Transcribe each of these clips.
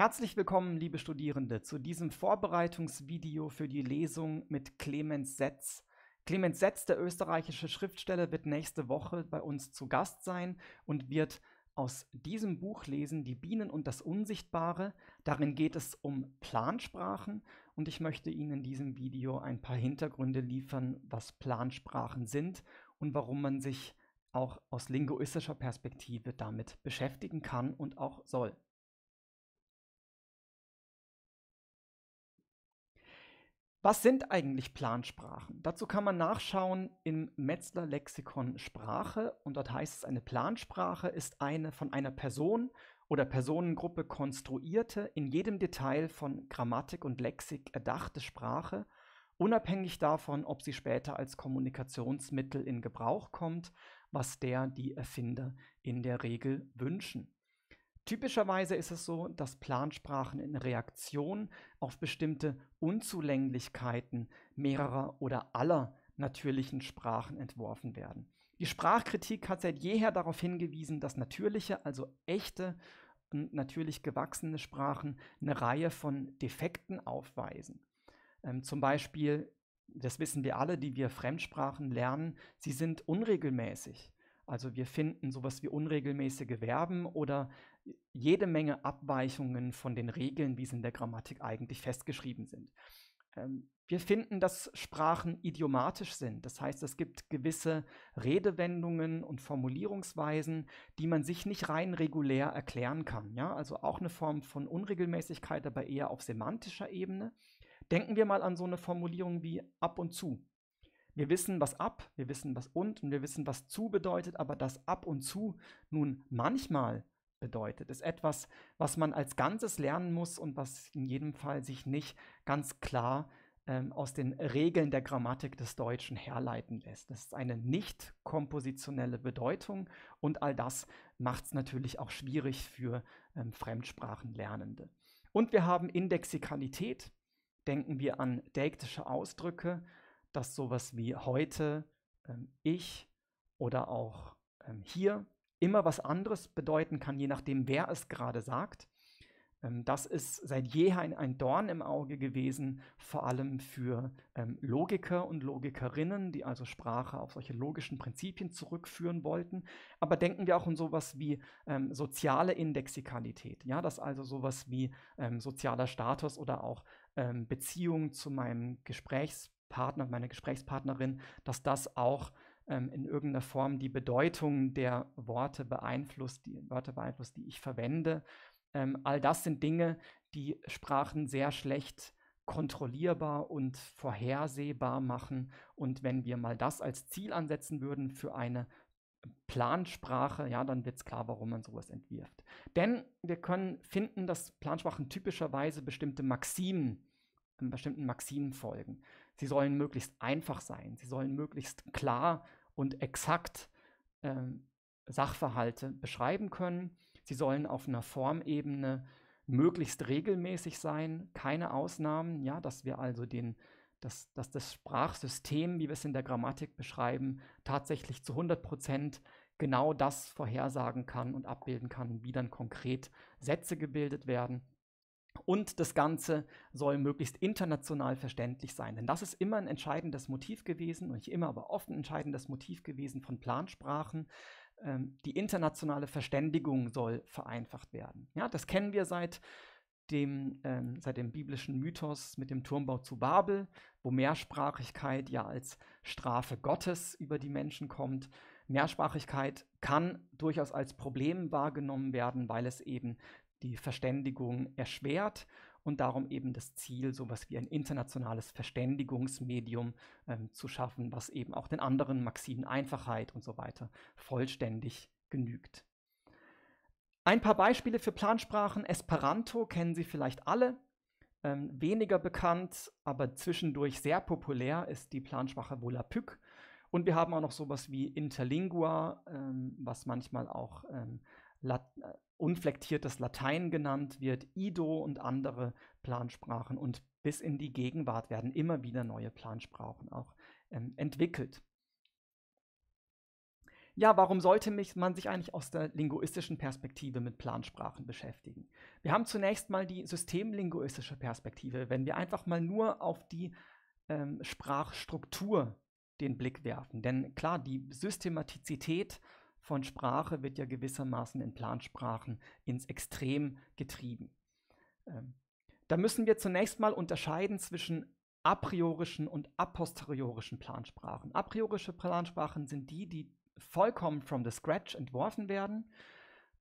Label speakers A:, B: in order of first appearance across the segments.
A: Herzlich willkommen, liebe Studierende, zu diesem Vorbereitungsvideo für die Lesung mit Clemens Setz. Clemens Setz, der österreichische Schriftsteller, wird nächste Woche bei uns zu Gast sein und wird aus diesem Buch lesen, Die Bienen und das Unsichtbare. Darin geht es um Plansprachen und ich möchte Ihnen in diesem Video ein paar Hintergründe liefern, was Plansprachen sind und warum man sich auch aus linguistischer Perspektive damit beschäftigen kann und auch soll. Was sind eigentlich Plansprachen? Dazu kann man nachschauen im Metzler Lexikon Sprache und dort heißt es, eine Plansprache ist eine von einer Person oder Personengruppe konstruierte, in jedem Detail von Grammatik und Lexik erdachte Sprache, unabhängig davon, ob sie später als Kommunikationsmittel in Gebrauch kommt, was der die Erfinder in der Regel wünschen. Typischerweise ist es so, dass Plansprachen in Reaktion auf bestimmte Unzulänglichkeiten mehrerer oder aller natürlichen Sprachen entworfen werden. Die Sprachkritik hat seit jeher darauf hingewiesen, dass natürliche, also echte und natürlich gewachsene Sprachen eine Reihe von Defekten aufweisen. Ähm, zum Beispiel, das wissen wir alle, die wir Fremdsprachen lernen, sie sind unregelmäßig. Also wir finden sowas wie unregelmäßige Verben oder jede Menge Abweichungen von den Regeln, wie sie in der Grammatik eigentlich festgeschrieben sind. Ähm, wir finden, dass Sprachen idiomatisch sind. Das heißt, es gibt gewisse Redewendungen und Formulierungsweisen, die man sich nicht rein regulär erklären kann. Ja? Also auch eine Form von Unregelmäßigkeit, aber eher auf semantischer Ebene. Denken wir mal an so eine Formulierung wie ab und zu. Wir wissen, was ab, wir wissen, was und und wir wissen, was zu bedeutet, aber dass ab und zu nun manchmal bedeutet. Ist etwas, was man als Ganzes lernen muss und was in jedem Fall sich nicht ganz klar ähm, aus den Regeln der Grammatik des Deutschen herleiten lässt. Das ist eine nicht kompositionelle Bedeutung und all das macht es natürlich auch schwierig für ähm, Fremdsprachenlernende. Und wir haben Indexikalität. Denken wir an deiktische Ausdrücke, dass sowas wie heute, ähm, ich oder auch ähm, hier immer was anderes bedeuten kann, je nachdem, wer es gerade sagt. Ähm, das ist seit jeher ein Dorn im Auge gewesen, vor allem für ähm, Logiker und Logikerinnen, die also Sprache auf solche logischen Prinzipien zurückführen wollten. Aber denken wir auch an sowas wie ähm, soziale Indexikalität, ja, dass also sowas wie ähm, sozialer Status oder auch ähm, Beziehung zu meinem Gesprächspartner, meiner Gesprächspartnerin, dass das auch ähm, in irgendeiner Form die Bedeutung der Worte beeinflusst, die Wörter beeinflusst, die ich verwende. Ähm, all das sind Dinge, die Sprachen sehr schlecht kontrollierbar und vorhersehbar machen. Und wenn wir mal das als Ziel ansetzen würden für eine Plansprache, ja, dann wird es klar, warum man sowas entwirft. Denn wir können finden, dass Plansprachen typischerweise bestimmte Maximen, ähm, bestimmten Maximen folgen. Sie sollen möglichst einfach sein, sie sollen möglichst klar und exakt ähm, Sachverhalte beschreiben können. Sie sollen auf einer Formebene möglichst regelmäßig sein, keine Ausnahmen, ja, dass wir also den, dass, dass das Sprachsystem, wie wir es in der Grammatik beschreiben, tatsächlich zu 100 Prozent genau das vorhersagen kann und abbilden kann, wie dann konkret Sätze gebildet werden. Und das Ganze soll möglichst international verständlich sein. Denn das ist immer ein entscheidendes Motiv gewesen, und nicht immer, aber oft ein entscheidendes Motiv gewesen von Plansprachen. Ähm, die internationale Verständigung soll vereinfacht werden. Ja, das kennen wir seit dem, ähm, seit dem biblischen Mythos mit dem Turmbau zu Babel, wo Mehrsprachigkeit ja als Strafe Gottes über die Menschen kommt. Mehrsprachigkeit kann durchaus als Problem wahrgenommen werden, weil es eben die Verständigung erschwert und darum eben das Ziel, so etwas wie ein internationales Verständigungsmedium ähm, zu schaffen, was eben auch den anderen Maximen Einfachheit und so weiter vollständig genügt. Ein paar Beispiele für Plansprachen. Esperanto kennen Sie vielleicht alle. Ähm, weniger bekannt, aber zwischendurch sehr populär ist die Plansprache Volapük. Und wir haben auch noch sowas wie Interlingua, ähm, was manchmal auch ähm, Lat äh, unflektiertes Latein genannt wird, Ido und andere Plansprachen. Und bis in die Gegenwart werden immer wieder neue Plansprachen auch ähm, entwickelt. Ja, warum sollte mich, man sich eigentlich aus der linguistischen Perspektive mit Plansprachen beschäftigen? Wir haben zunächst mal die systemlinguistische Perspektive, wenn wir einfach mal nur auf die ähm, Sprachstruktur den Blick werfen. Denn klar, die Systematizität von Sprache wird ja gewissermaßen in Plansprachen ins Extrem getrieben. Ähm, da müssen wir zunächst mal unterscheiden zwischen a priorischen und a posteriorischen Plansprachen. A priorische Plansprachen sind die, die vollkommen from the scratch entworfen werden.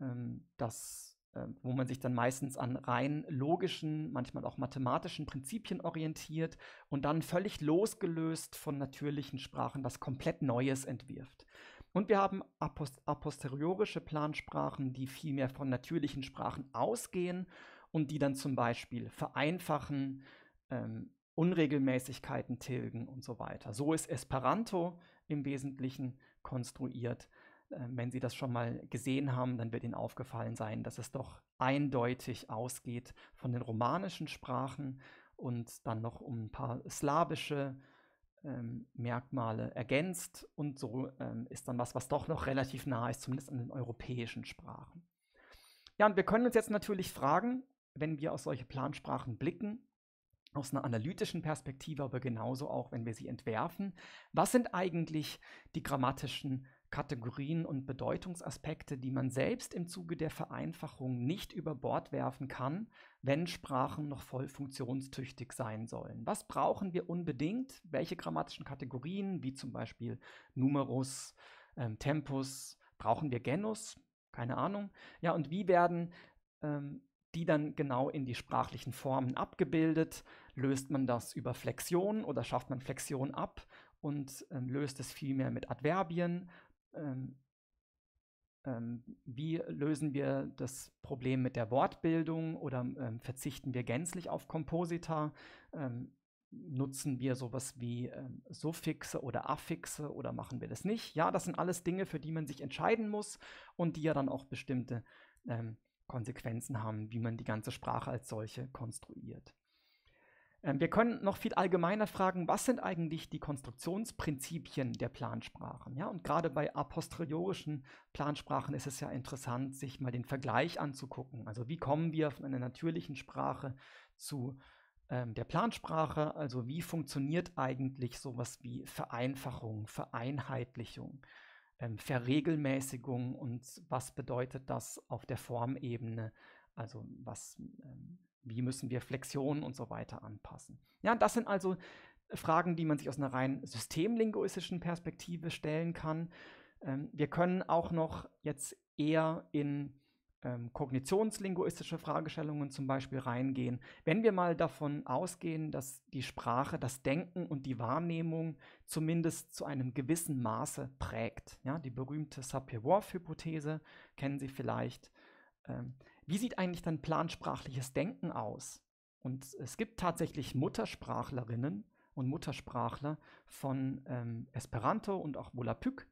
A: Ähm, das ähm, wo man sich dann meistens an rein logischen, manchmal auch mathematischen Prinzipien orientiert und dann völlig losgelöst von natürlichen Sprachen was komplett Neues entwirft. Und wir haben a posteriorische Plansprachen, die vielmehr von natürlichen Sprachen ausgehen und die dann zum Beispiel vereinfachen, ähm, Unregelmäßigkeiten tilgen und so weiter. So ist Esperanto im Wesentlichen konstruiert. Ähm, wenn Sie das schon mal gesehen haben, dann wird Ihnen aufgefallen sein, dass es doch eindeutig ausgeht von den romanischen Sprachen und dann noch um ein paar slawische Sprachen ähm, Merkmale ergänzt und so ähm, ist dann was, was doch noch relativ nah ist, zumindest an den europäischen Sprachen. Ja, und wir können uns jetzt natürlich fragen, wenn wir auf solche Plansprachen blicken, aus einer analytischen Perspektive, aber genauso auch, wenn wir sie entwerfen, was sind eigentlich die grammatischen Kategorien und Bedeutungsaspekte, die man selbst im Zuge der Vereinfachung nicht über Bord werfen kann, wenn Sprachen noch voll funktionstüchtig sein sollen. Was brauchen wir unbedingt? Welche grammatischen Kategorien, wie zum Beispiel Numerus, ähm, Tempus, brauchen wir Genus? Keine Ahnung. Ja, und wie werden ähm, die dann genau in die sprachlichen Formen abgebildet? Löst man das über Flexion oder schafft man Flexion ab? und ähm, löst es vielmehr mit Adverbien, ähm, ähm, wie lösen wir das Problem mit der Wortbildung oder ähm, verzichten wir gänzlich auf Komposita? Ähm, nutzen wir sowas wie ähm, Suffixe oder Affixe oder machen wir das nicht? Ja, das sind alles Dinge, für die man sich entscheiden muss und die ja dann auch bestimmte ähm, Konsequenzen haben, wie man die ganze Sprache als solche konstruiert. Ähm, wir können noch viel allgemeiner fragen, was sind eigentlich die Konstruktionsprinzipien der Plansprachen? Ja, und gerade bei a posteriorischen Plansprachen ist es ja interessant, sich mal den Vergleich anzugucken. Also wie kommen wir von einer natürlichen Sprache zu ähm, der Plansprache? Also wie funktioniert eigentlich sowas wie Vereinfachung, Vereinheitlichung, ähm, Verregelmäßigung und was bedeutet das auf der Formebene? Also was ähm, wie müssen wir Flexionen und so weiter anpassen? Ja, das sind also Fragen, die man sich aus einer rein systemlinguistischen Perspektive stellen kann. Ähm, wir können auch noch jetzt eher in ähm, kognitionslinguistische Fragestellungen zum Beispiel reingehen. Wenn wir mal davon ausgehen, dass die Sprache das Denken und die Wahrnehmung zumindest zu einem gewissen Maße prägt. Ja, die berühmte Sapir-Whorf-Hypothese kennen Sie vielleicht. Ähm, wie sieht eigentlich dann plansprachliches Denken aus? Und es gibt tatsächlich Muttersprachlerinnen und Muttersprachler von ähm, Esperanto und auch Volapük.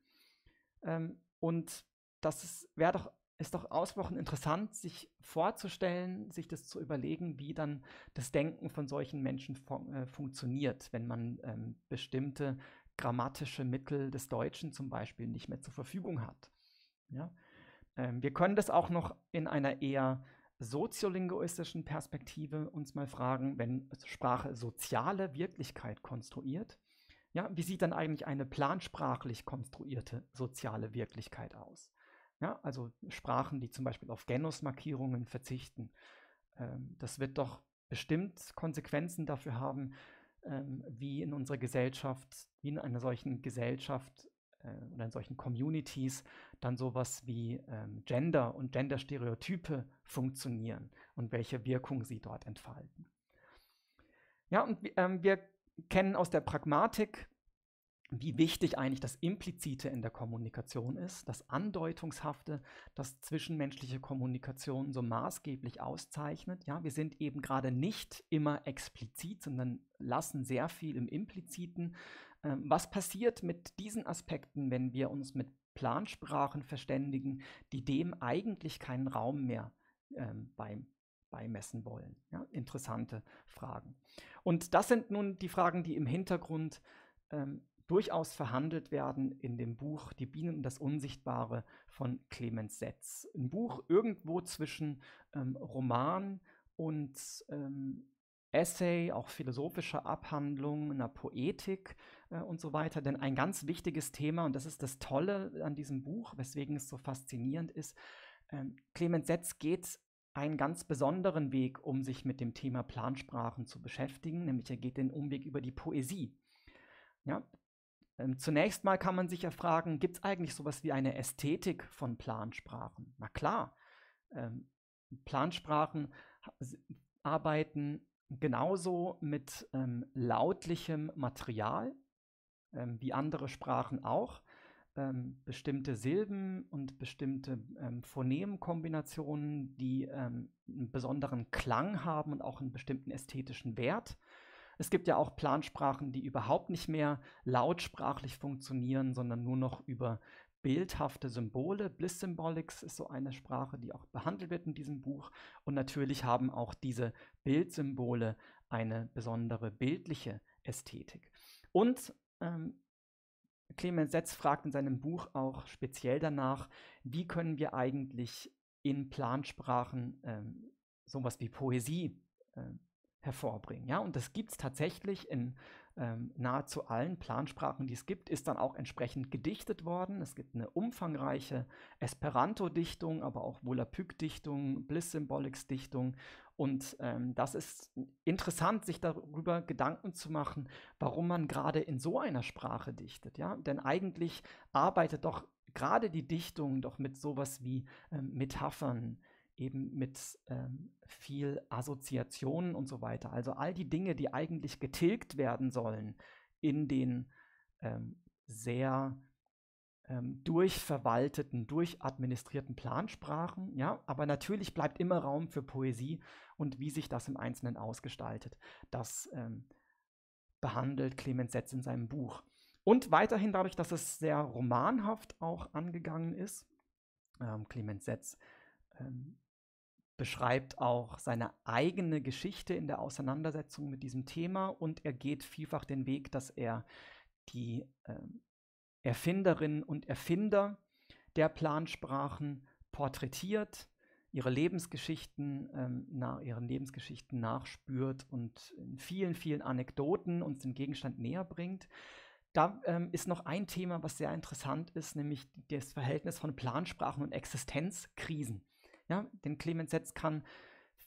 A: Ähm, und das wäre doch ist doch ausgesprochen interessant, sich vorzustellen, sich das zu überlegen, wie dann das Denken von solchen Menschen fun äh, funktioniert, wenn man ähm, bestimmte grammatische Mittel des Deutschen zum Beispiel nicht mehr zur Verfügung hat. Ja? Ähm, wir können das auch noch in einer eher soziolinguistischen Perspektive uns mal fragen, wenn Sprache soziale Wirklichkeit konstruiert. Ja, wie sieht dann eigentlich eine plansprachlich konstruierte soziale Wirklichkeit aus? Ja, also Sprachen, die zum Beispiel auf Genusmarkierungen verzichten. Ähm, das wird doch bestimmt Konsequenzen dafür haben, ähm, wie in unserer Gesellschaft, wie in einer solchen Gesellschaft äh, oder in solchen Communities dann sowas wie ähm, Gender und Genderstereotype funktionieren und welche Wirkung sie dort entfalten. Ja, und ähm, wir kennen aus der Pragmatik, wie wichtig eigentlich das Implizite in der Kommunikation ist, das Andeutungshafte, das zwischenmenschliche Kommunikation so maßgeblich auszeichnet. Ja, wir sind eben gerade nicht immer explizit, sondern lassen sehr viel im Impliziten ähm, was passiert mit diesen Aspekten, wenn wir uns mit Plansprachen verständigen, die dem eigentlich keinen Raum mehr ähm, beim beimessen wollen. Ja, interessante Fragen. Und das sind nun die Fragen, die im Hintergrund ähm, durchaus verhandelt werden in dem Buch Die Bienen und das Unsichtbare von Clemens Setz. Ein Buch irgendwo zwischen ähm, Roman und ähm, Essay, auch philosophischer Abhandlung, einer Poetik, äh, und so weiter. Denn ein ganz wichtiges Thema, und das ist das Tolle an diesem Buch, weswegen es so faszinierend ist, ähm, Clemens Setz geht einen ganz besonderen Weg, um sich mit dem Thema Plansprachen zu beschäftigen, nämlich er geht den Umweg über die Poesie. Ja? Ähm, zunächst mal kann man sich ja fragen, gibt es eigentlich sowas wie eine Ästhetik von Plansprachen? Na klar, ähm, Plansprachen arbeiten genauso mit ähm, lautlichem Material ähm, wie andere Sprachen auch ähm, bestimmte Silben und bestimmte ähm, Phonemenkombinationen, die ähm, einen besonderen Klang haben und auch einen bestimmten ästhetischen Wert. Es gibt ja auch Plansprachen, die überhaupt nicht mehr lautsprachlich funktionieren, sondern nur noch über bildhafte Symbole. Bliss Symbolics ist so eine Sprache, die auch behandelt wird in diesem Buch. Und natürlich haben auch diese Bildsymbole eine besondere bildliche Ästhetik. Und ähm, Clemens Setz fragt in seinem Buch auch speziell danach, wie können wir eigentlich in Plansprachen ähm, sowas wie Poesie äh, hervorbringen. Ja? Und das gibt es tatsächlich in ähm, nahezu allen Plansprachen, die es gibt, ist dann auch entsprechend gedichtet worden. Es gibt eine umfangreiche Esperanto-Dichtung, aber auch Volapük-Dichtung, Bliss-Symbolics-Dichtung. Und ähm, das ist interessant, sich darüber Gedanken zu machen, warum man gerade in so einer Sprache dichtet. Ja? Denn eigentlich arbeitet doch gerade die Dichtung doch mit sowas wie ähm, Metaphern, eben mit ähm, viel Assoziationen und so weiter. Also all die Dinge, die eigentlich getilgt werden sollen in den ähm, sehr ähm, durchverwalteten, durchadministrierten Plansprachen, ja, aber natürlich bleibt immer Raum für Poesie und wie sich das im Einzelnen ausgestaltet. Das ähm, behandelt Clemens Setz in seinem Buch. Und weiterhin dadurch, dass es sehr romanhaft auch angegangen ist, ähm, Clemens Setz ähm, beschreibt auch seine eigene Geschichte in der Auseinandersetzung mit diesem Thema und er geht vielfach den Weg, dass er die äh, Erfinderinnen und Erfinder der Plansprachen porträtiert, ihre Lebensgeschichten, ähm, na, ihren Lebensgeschichten nachspürt und in vielen, vielen Anekdoten uns den Gegenstand näher bringt. Da ähm, ist noch ein Thema, was sehr interessant ist, nämlich das Verhältnis von Plansprachen und Existenzkrisen. Ja, denn Clemens Setz kann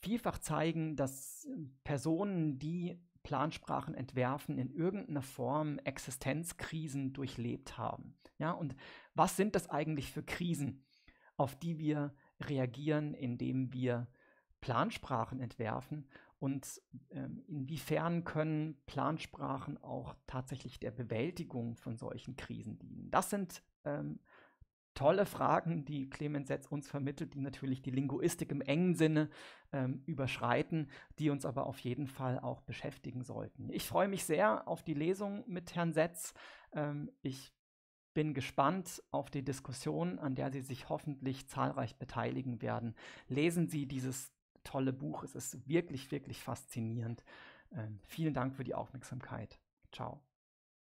A: vielfach zeigen, dass äh, Personen, die Plansprachen entwerfen, in irgendeiner Form Existenzkrisen durchlebt haben. Ja, und was sind das eigentlich für Krisen, auf die wir reagieren, indem wir Plansprachen entwerfen und ähm, inwiefern können Plansprachen auch tatsächlich der Bewältigung von solchen Krisen dienen? Das sind ähm, tolle Fragen, die Clemens jetzt uns vermittelt, die natürlich die Linguistik im engen Sinne ähm, überschreiten, die uns aber auf jeden Fall auch beschäftigen sollten. Ich freue mich sehr auf die Lesung mit Herrn Setz. Ähm, ich bin gespannt auf die Diskussion, an der Sie sich hoffentlich zahlreich beteiligen werden. Lesen Sie dieses tolle Buch. Es ist wirklich, wirklich faszinierend. Ähm, vielen Dank für die Aufmerksamkeit. Ciao.